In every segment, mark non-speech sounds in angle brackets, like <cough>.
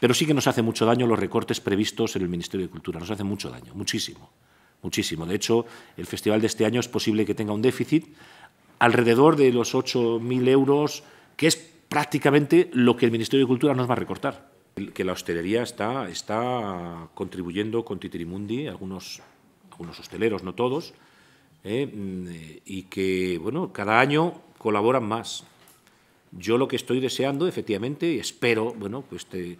Pero sí que nos hace mucho daño los recortes previstos en el Ministerio de Cultura, nos hace mucho daño, muchísimo, muchísimo. De hecho, el festival de este año es posible que tenga un déficit alrededor de los 8.000 euros, que es prácticamente lo que el Ministerio de Cultura nos va a recortar. Que la hostelería está, está contribuyendo con Titirimundi, algunos, algunos hosteleros, no todos, eh, y que bueno, cada año colaboran más. Yo lo que estoy deseando, efectivamente, espero, bueno, pues eh,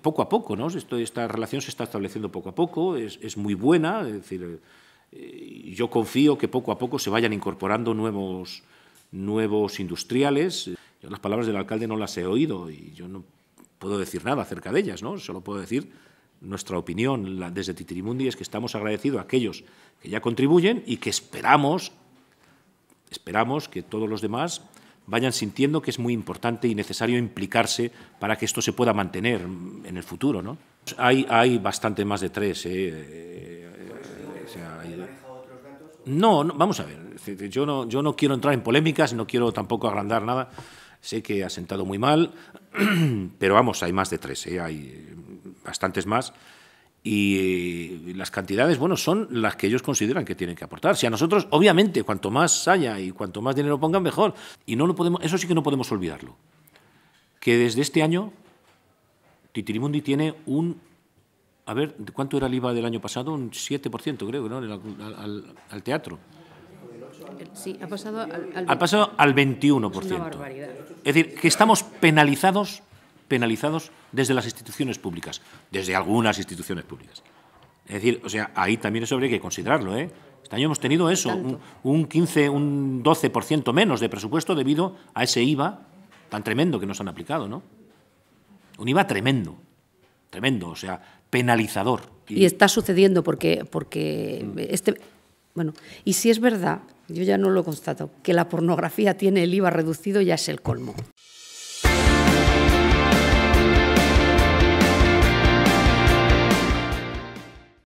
poco a poco, ¿no? esta relación se está estableciendo poco a poco, es, muy buena, es decir, eh, yo confío que poco a poco se vayan incorporando nuevos, nuevos industriales. las palabras del alcalde no las he oído y yo no puedo decir nada acerca de ellas, ¿no? Solo puedo decir nuestra opinión desde Titirimundi es que estamos agradecidos a aquellos que ya contribuyen y que esperamos, esperamos que todos los demás vayan sintiendo que es muy importante y necesario implicarse para que esto se pueda mantener en el futuro. ¿no? Hay, hay bastante más de tres. ¿eh? Eh, no, vamos a ver. Yo no, yo no quiero entrar en polémicas, no quiero tampoco agrandar nada. Sé que ha sentado muy mal, <clears throat> pero vamos, hay más de tres, ¿eh? hay bastantes más y las cantidades, bueno, son las que ellos consideran que tienen que aportar. Si a nosotros, obviamente, cuanto más haya y cuanto más dinero pongan, mejor. Y no lo podemos, eso sí que no podemos olvidarlo. Que desde este año Titirimundi tiene un... A ver, ¿cuánto era el IVA del año pasado? Un 7%, creo, ¿no? Al, teatro. Sí, ha pasado al, al... Ha pasado al 21%. es decir, que estamos penalizados penalizados desde las instituciones públicas, desde algunas instituciones públicas. Es decir, o sea, ahí también eso habría que considerarlo. ¿eh? Este año hemos tenido eso, un, 15, un 12% menos de presupuesto debido a ese IVA tan tremendo que nos han aplicado, ¿no? Un IVA tremendo, tremendo, o sea, penalizador. Y, está sucediendo porque, porque este, bueno, y si es verdad, yo ya no lo constato, que la pornografía tiene el IVA reducido ya es el colmo.